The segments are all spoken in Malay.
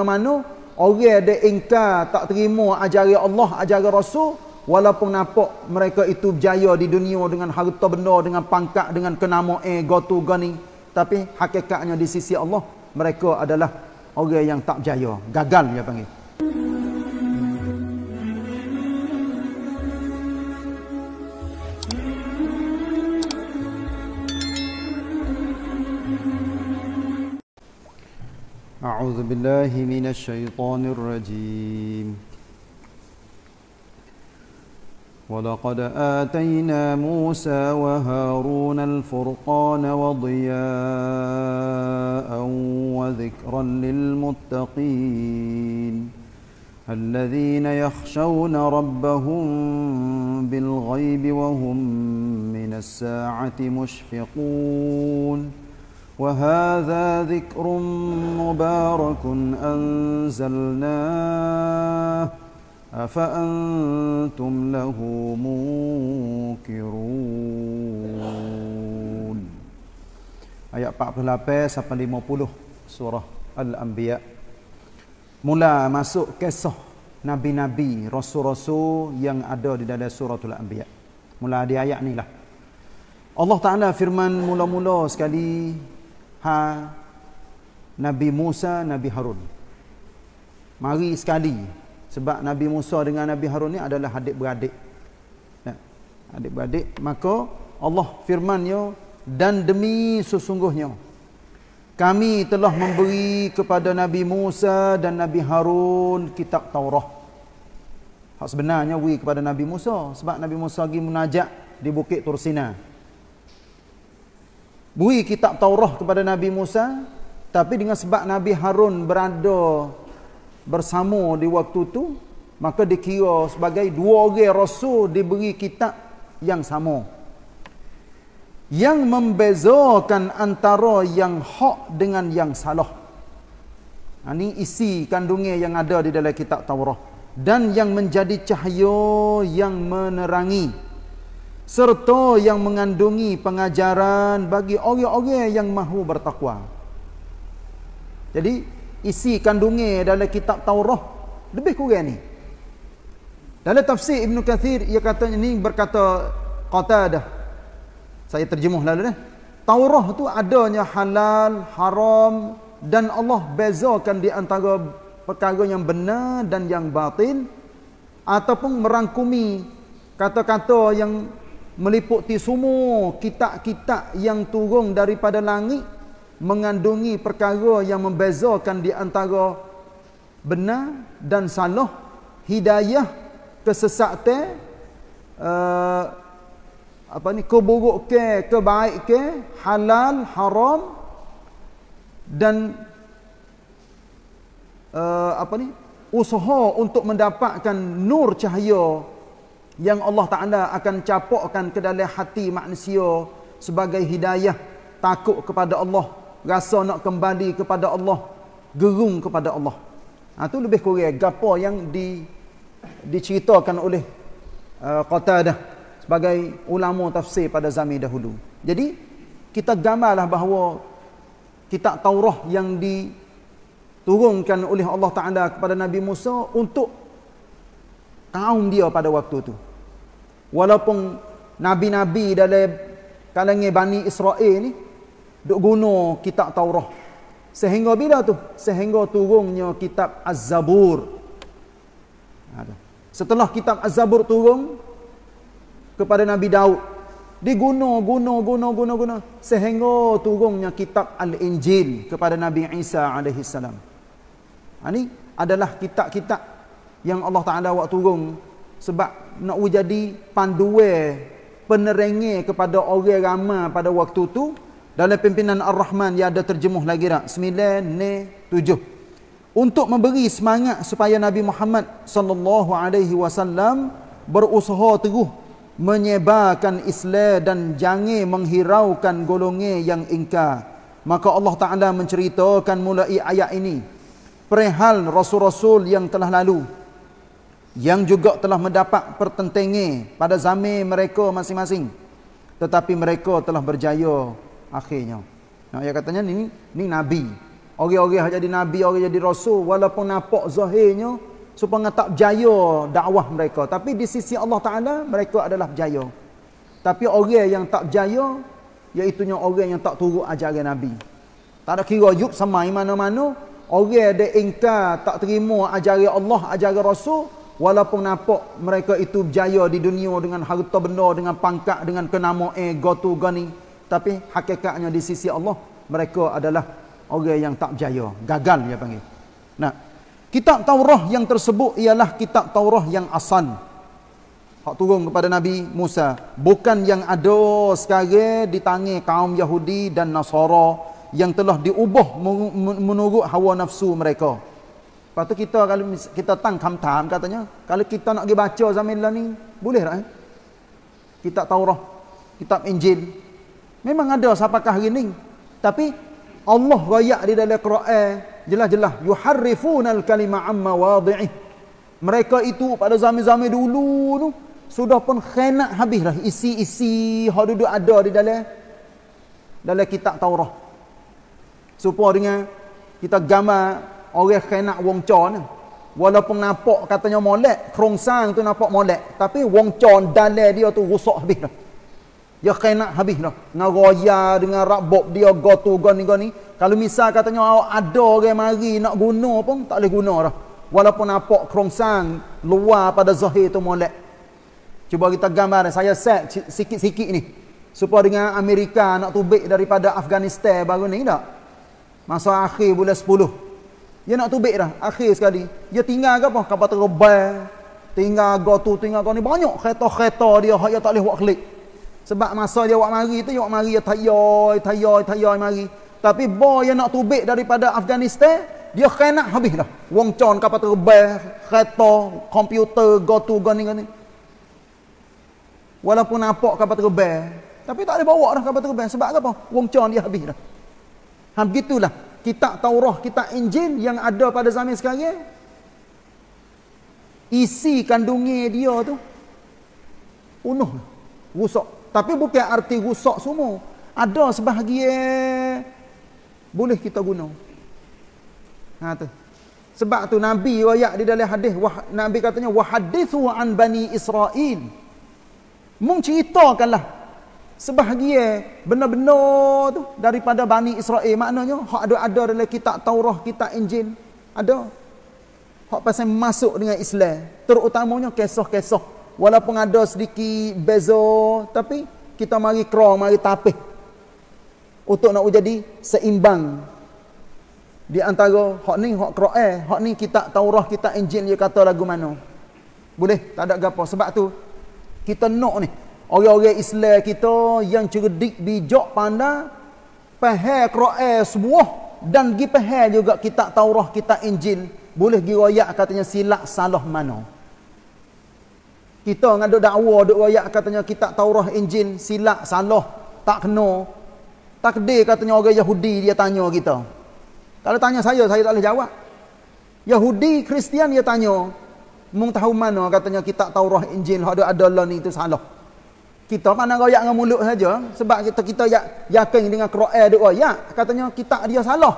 mana-mana orang ada ingka tak terima ajaran Allah ajaran Rasul walaupun nampak mereka itu berjaya di dunia dengan harta benda dengan pangkat dengan kenamaan gotu gani tapi hakikatnya di sisi Allah mereka adalah orang yang tak berjaya gagal dia panggil أعوذ بالله من الشيطان الرجيم ولقد آتينا موسى وهارون الفرقان وضياء وذكرا للمتقين الذين يخشون ربهم بالغيب وهم من الساعة مشفقون وهذا ذكر مبارك انزلناه افانتم له منكرون ayat 48 sampai 50 surah al-anbiya mula masuk kisah nabi-nabi rasul-rasul yang ada di dalam surah al-anbiya mula di ayat ni lah Allah Ta'ala firman mula-mula sekali ha Nabi Musa, Nabi Harun. Mari sekali sebab Nabi Musa dengan Nabi Harun ni adalah adik-beradik. Ya, adik-beradik, maka Allah firmannya dan demi sesungguhnya kami telah memberi kepada Nabi Musa dan Nabi Harun kitab Taurat. Hak sebenarnya we kepada Nabi Musa sebab Nabi Musa lagi menajak di Bukit Tursina. Beri kitab Taurah kepada Nabi Musa Tapi dengan sebab Nabi Harun berada bersama di waktu tu Maka dikira sebagai dua orang rasul diberi kitab yang sama Yang membezakan antara yang hak dengan yang salah Ini ha, isi kandungnya yang ada di dalam kitab Taurah Dan yang menjadi cahaya yang menerangi serta yang mengandungi pengajaran bagi orang-orang yang mahu bertakwa. Jadi isi kandungnya dalam kitab Taurah lebih kurang ni. Dalam tafsir Ibn Kathir ia kata ini berkata Qatadah. Saya terjemuh lalu dah. Taurah tu adanya halal, haram dan Allah bezakan di antara perkara yang benar dan yang batin ataupun merangkumi kata-kata yang meliputi semua kitab-kitab yang turun daripada langit mengandungi perkara yang membezakan di antara benar dan salah hidayah kesesatan uh, apa ni keburuk ke kebaik ke halal haram dan uh, apa ni usaha untuk mendapatkan nur cahaya yang Allah Ta'ala akan capokkan ke dalam hati manusia sebagai hidayah takut kepada Allah rasa nak kembali kepada Allah gerung kepada Allah ha, tu lebih kurang gapa yang di diceritakan oleh uh, Qatadah sebagai ulama tafsir pada zaman dahulu jadi kita gamalah bahawa kitab Taurah yang di turunkan oleh Allah Ta'ala kepada Nabi Musa untuk kaum dia pada waktu itu. Walaupun Nabi-Nabi dalam kalangan Bani Israel ni duk guna kitab Taurah. Sehingga bila tu? Sehingga turunnya kitab Az-Zabur. Setelah kitab Az-Zabur turun kepada Nabi Daud. diguno, guno, guno, guno, guno, Sehingga turunnya kitab Al-Injil kepada Nabi Isa alaihi salam. Ini ha, adalah kitab-kitab yang Allah Ta'ala waktu turun sebab nak jadi panduan penerengi kepada orang ramai pada waktu tu dalam pimpinan Ar-Rahman yang ada terjemuh lagi dak 97 untuk memberi semangat supaya Nabi Muhammad sallallahu alaihi wasallam berusaha teguh menyebarkan Islam dan jangan menghiraukan golongan yang ingkar maka Allah Taala menceritakan mulai ayat ini perihal rasul-rasul yang telah lalu yang juga telah mendapat pertentengi pada zaman mereka masing-masing tetapi mereka telah berjaya akhirnya nah ya katanya ni ni nabi orang-orang yang jadi nabi orang jadi rasul walaupun nampak zahirnya supaya tak berjaya dakwah mereka tapi di sisi Allah taala mereka adalah berjaya tapi orang yang tak berjaya iaitu orang yang tak turut ajaran nabi tak ada kira yuk sama mana-mana orang ada ingkar tak terima ajaran Allah ajaran rasul Walaupun nampak mereka itu berjaya di dunia dengan harta benda, dengan pangkat, dengan kenama eh, gotu gani. Tapi hakikatnya di sisi Allah, mereka adalah orang yang tak berjaya. Gagal dia panggil. Nah, kitab Taurah yang tersebut ialah kitab Taurah yang asan. Hak turun kepada Nabi Musa. Bukan yang ada sekarang di tangan kaum Yahudi dan Nasara yang telah diubah menurut hawa nafsu Mereka. Lepas tu kita kalau kita tang kamtam katanya, kalau kita nak pergi baca Zamillah ni, boleh tak? Eh? Kitab Taurah, kitab Injil. Memang ada sapakah hari ni. Tapi Allah raya di dalam Quran jelas-jelas yuharrifunal kalima amma wadhi'ih. Mereka itu pada zaman-zaman dulu tu sudah pun khianat habis lah isi-isi hadudu ada di dalam dalam kitab Taurah. Supaya dengan kita gambar orang wong wongcon ni walaupun nampak katanya molek kerongsang tu nampak molek tapi wong wongcon dalai dia tu rusak habis dah dia khainak habis dah ngeraya dengan rakbob dia gotu goni goni kalau misal katanya awak ada orang mari nak guna pun tak boleh guna dah walaupun nampak kerongsang luar pada zahir tu molek cuba kita gambar saya set sikit-sikit ni supaya dengan Amerika nak tubik daripada Afghanistan baru ni tak masa akhir bulan 10 dia nak tubik dah. Akhir sekali. Dia tinggal ke apa? Kapal terbang. Tinggal go tu, tinggal go ni. Banyak kereta-kereta dia. Hak dia tak boleh buat klik. Sebab masa dia buat mari tu, dia buat mari. Dia tayoy, tayoy, tayoy mari. Tapi boy yang nak tubik daripada Afghanistan, dia kena habis dah. Wong con kapal terbang, kereta, komputer, go tu, go ni, go ni. Walaupun nampak kapal terbang, tapi tak ada bawa dah kapal terbang. Sebab apa? Wong con dia habis dah. Hab gitulah kitab Taurah, kitab Injil yang ada pada zaman sekarang. Isi kandungi dia tu unuh, rusak. Tapi bukan arti rusak semua. Ada sebahagian boleh kita guna. Ha tu. Sebab tu Nabi wayak di dalam hadis Nabi katanya wa an bani Israel. Mung ceritakanlah sebahagia benar-benar tu daripada Bani Israel maknanya hak ada ada dalam kitab Taurah kitab Injil ada hak pasal masuk dengan Islam terutamanya kisah-kisah walaupun ada sedikit beza tapi kita mari kerah mari tapih untuk nak jadi seimbang di antara hak ni hak Quran eh, hak ni kitab Taurah kitab Injil dia kata lagu mana boleh tak ada gapo sebab tu kita nak ni Orang-orang Islam kita yang cerdik bijak pandai faham Quran semua dan gi faham juga kitab Taurat, kitab Injil, boleh gi royak katanya silap salah mana. Kita ngan dok dakwa dok royak katanya kitab Taurat, Injil silap salah, tak kena. Takdir katanya orang Yahudi dia tanya kita. Kalau tanya saya saya tak boleh jawab. Yahudi, Kristian dia tanya, mung tahu mana katanya kitab Taurat, Injil hak ada Allah ni itu salah kita pandang royak dengan mulut saja sebab kita kita yak, yakin dengan Quran doa ya katanya kita dia salah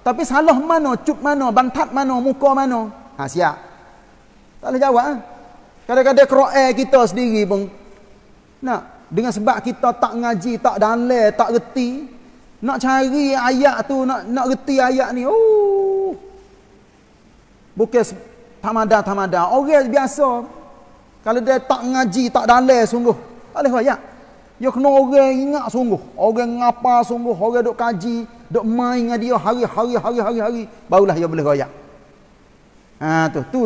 tapi salah mana cup mana bantat mana muka mana ha siap tak boleh jawab ha? kadang-kadang Quran kita sendiri pun nak dengan sebab kita tak ngaji tak dalil tak reti nak cari ayat tu nak nak reti ayat ni oh bukan tamada tamada orang biasa kalau dia tak ngaji tak dalil sungguh boleh khayat. Ya kena orang ingat sungguh. Orang ngapa sungguh. Orang duk kaji. Duk main dengan dia hari-hari, hari-hari, hari. Barulah dia boleh khayat. Ha, tu. tu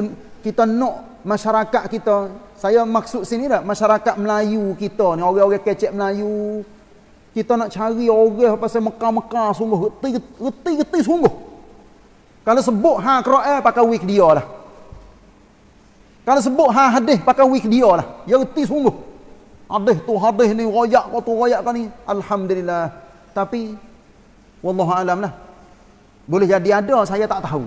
kita nak masyarakat kita. Saya maksud sini tak? Masyarakat Melayu kita ni. Orang-orang kecek Melayu. Kita nak cari orang pasal Mekah-Mekah sungguh. Reti-reti sungguh. Kalau sebut ha Quran pakai wig dia lah. Kalau sebut ha hadis pakai wig dia lah. dia reti sungguh. Habis tu habis ni royak kau tu royak kau ni. Alhamdulillah. Tapi wallahu alam lah. Boleh jadi ada saya tak tahu.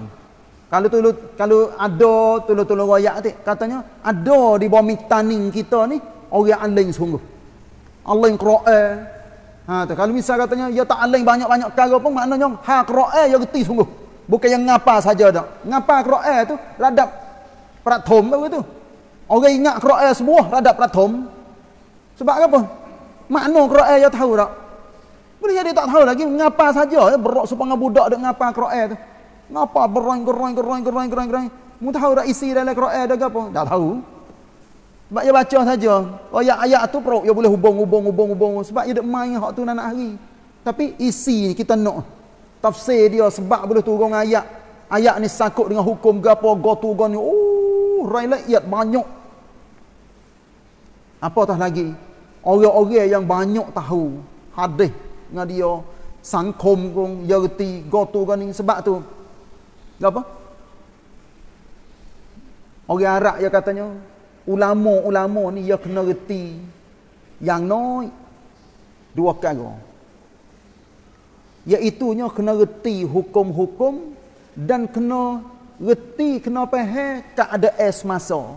Kalau tu kalau ada tolong-tolong royak tu katanya ada di bawah mitaning kita ni orang alim sungguh. Allah yang Quran. Ha tu. kalau misal katanya ya tak alim banyak-banyak perkara pun maknanya ha Quran ya reti sungguh. Bukan yang ngapa saja dak. Ngapa Quran tu radap pratom baru tu. Orang ingat Quran semua radap pratom. Sebab apa? Makna Quran dia tahu tak? Boleh jadi tak tahu lagi mengapa saja ya berok supaya budak dak ngapa Quran tu. Ngapa berong gerong gerong gerong gerong gerong. Mu tahu dak isi dalam Quran dak apa? Tak tahu. Sebab dia baca saja. Ayat-ayat oh, tu perok dia boleh hubung-hubung hubung-hubung sebab dia dak main hak tu nak hari. Tapi isi ni kita nak tafsir dia sebab boleh turun ayat. Ayat ni sangkut dengan hukum gapo, go to go ni. Oh, rai banyak. Apa tah lagi Orang-orang yang banyak tahu Hadis dengan dia Sangkom pun Yerti Gotu kan ni Sebab tu Apa? Orang Arab yang katanya Ulama-ulama ni Yang kena reti Yang noi Dua kata Iaitunya kena reti hukum-hukum Dan kena Reti kena pahal Tak ada es masa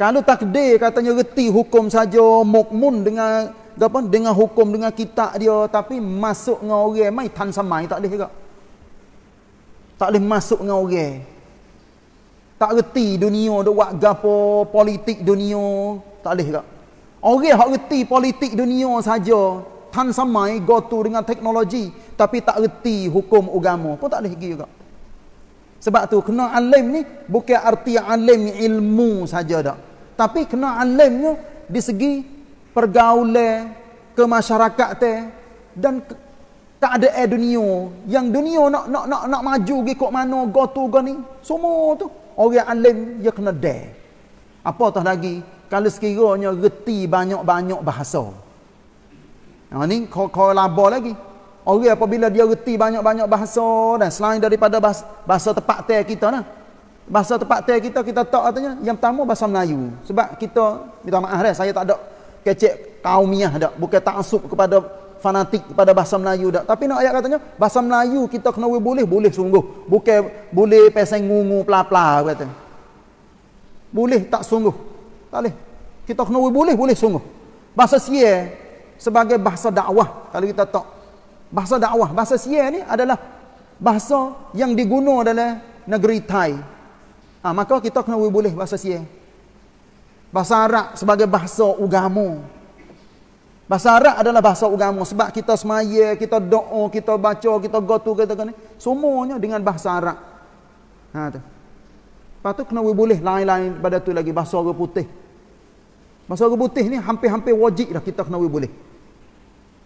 kalau takdir katanya reti hukum saja, mukmun dengan apa dengan hukum dengan kitab dia tapi masuk dengan orang mai tan samai tak boleh juga. Tak boleh masuk dengan orang. Tak reti dunia dok buat gapo politik dunia tak boleh juga. Orang hak reti politik dunia saja tan samai go to dengan teknologi tapi tak reti hukum agama pun tak boleh juga. Sebab tu kena alim ni bukan arti alim ilmu saja dak tapi kena alimnya di segi pergaulan ke masyarakat te dan ke, tak ada air dunia yang dunia nak nak nak, nak maju gi kok mano go tu go ni semua tu orang alim dia kena de apa tah lagi kalau sekiranya reti banyak-banyak bahasa Nah, ha, ni kau kau labor lagi. Orang apabila dia reti banyak-banyak bahasa dan selain daripada bahasa, bahasa tempat kita nah bahasa tempat tel kita kita tak katanya yang pertama bahasa Melayu sebab kita minta maaf dah saya tak ada kecek kaumiah dah bukan taksub kepada fanatik kepada bahasa Melayu dah tapi nak ayat katanya bahasa Melayu kita kena boleh boleh sungguh bukan boleh pesan ngungu pla-pla kata boleh tak sungguh tak boleh kita kena boleh boleh sungguh bahasa sia sebagai bahasa dakwah kalau kita tak bahasa dakwah bahasa sia ni adalah bahasa yang digunakan dalam negeri Thai. Ha, maka kita kena boleh bahasa Sia. Bahasa Arab sebagai bahasa agama. Bahasa Arab adalah bahasa agama sebab kita semaya, kita doa, kita baca, kita gotu kita kena semuanya dengan bahasa Arab. Ha tu. Lepas tu kena boleh lain-lain pada tu lagi bahasa orang putih. Bahasa orang putih ni hampir-hampir wajib dah kita kena boleh.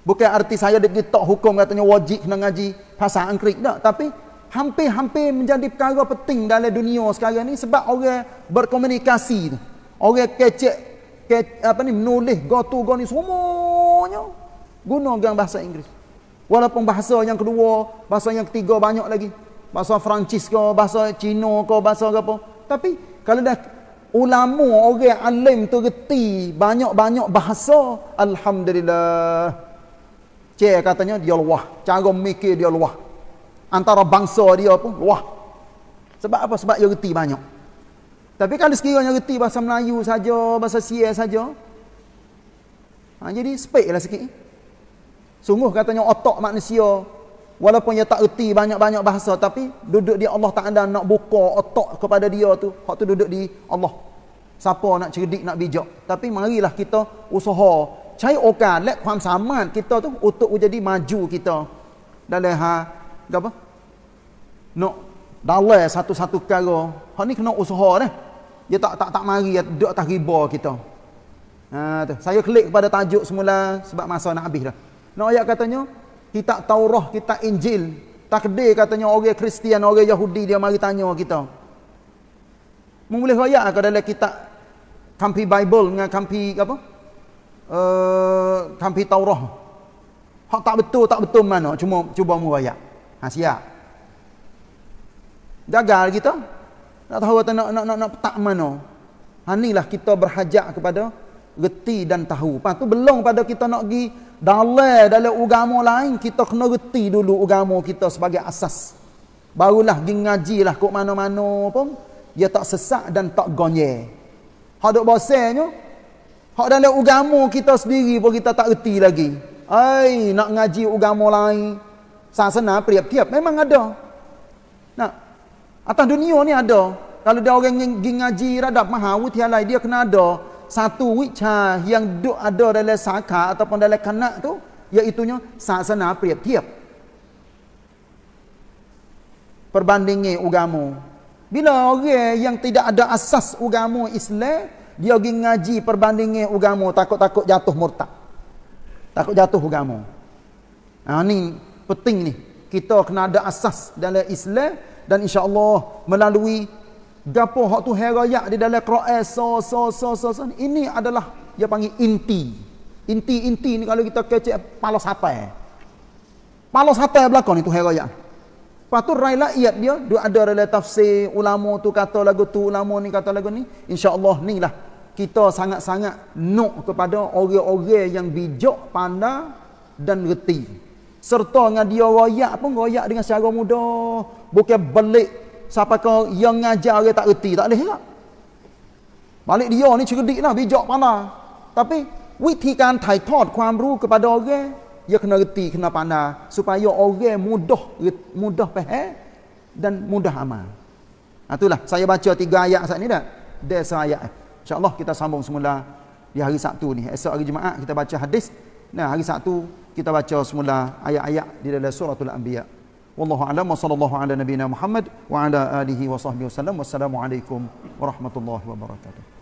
Bukan arti saya dekat tak hukum katanya wajib kena ngaji bahasa Inggeris tak, tapi hampir-hampir menjadi perkara penting dalam dunia sekarang ni sebab orang berkomunikasi tu. Orang kecek ke, apa ni menulis gotu go ni semuanya gunakan bahasa Inggeris. Walaupun bahasa yang kedua, bahasa yang ketiga banyak lagi. Bahasa Perancis ke, bahasa Cina ke, bahasa apa. Tapi kalau dah ulama orang alim tu reti banyak-banyak bahasa, alhamdulillah. Cek katanya dia luah, cara mikir dia luah antara bangsa dia pun wah sebab apa sebab dia reti banyak tapi kalau sekiranya reti bahasa Melayu saja bahasa Sia saja ha, jadi lah sikit sungguh katanya otak manusia walaupun dia tak reti banyak-banyak bahasa tapi duduk di Allah Taala nak buka otak kepada dia tu hak tu duduk di Allah siapa nak cerdik nak bijak tapi marilah kita usaha cari okan let kuam saman kita tu untuk jadi maju kita dalam ha apa nak dalai satu-satu perkara. Hak ni kena usaha dah. Dia tak tak tak mari dia atas riba kita. Ha, tu. Saya klik pada tajuk semula sebab masa nak habis dah. Nak ayat katanya kitab Taurah, kitab Injil, takdir katanya orang Kristian, orang Yahudi dia mari tanya kita. Mu boleh raya ke dalam kitab Kampi Bible dengan kampi apa? Uh, eh, kampi Taurah. Hak tak betul, tak betul mana? Cuma cuba mu raya. Ha siap gagal kita tak tahu kata nak nak nak, nak petak mana hanilah kita berhajat kepada reti dan tahu lepas tu belum pada kita nak gi dalai dalam agama lain kita kena reti dulu agama kita sebagai asas barulah pergi ngaji lah kok mana-mana pun dia tak sesak dan tak gonye hak dok bosenyo. hak dalam agama kita sendiri pun kita tak reti lagi ai nak ngaji agama lain sasana priap-priap memang ada nak Atas dunia ni ada. Kalau dia orang pergi ngaji radab maha wutialai, dia kena ada satu wicca yang duk ada dalam saka ataupun dalam kanak tu. Iaitunya sasana priap-tiap. Perbandingi ugamu. Bila orang yang tidak ada asas ugamu Islam, dia pergi ngaji perbandingi ugamu, takut-takut jatuh murtad. Takut jatuh ugamu. Ha, penting ni. Kita kena ada asas dalam Islam, dan insyaallah melalui gapo hak tu herayak di dalam Quran so so so so so ini adalah dia panggil inti inti-inti ni kalau kita kecek palo sampai palo sampai belakang itu herayak patu raila iat dia dia ada dalam tafsir ulama tu kata lagu tu ulama ni kata lagu ni insyaallah nilah kita sangat-sangat nok kepada orang-orang yang bijak pandai dan reti serta dengan dia royak pun royak dengan secara mudah bukan balik siapa kau yang ngajar dia tak reti tak boleh lah balik dia ni cerdik lah bijak mana tapi witi kan thai thot ความรู้ kepada orang dia kena reti kena pandai supaya orang mudah mudah faham dan mudah amal ha, itulah saya baca tiga ayat saat ni dah Desa ayat insyaallah kita sambung semula di hari Sabtu ni esok hari Jumaat kita baca hadis nah hari Sabtu kita baca semula ayat-ayat di dalam suratul anbiya wallahu a'lam wa sallallahu ala nabiyyina muhammad wa ala alihi wa sahbihi wasallam wassalamu alaikum warahmatullahi wabarakatuh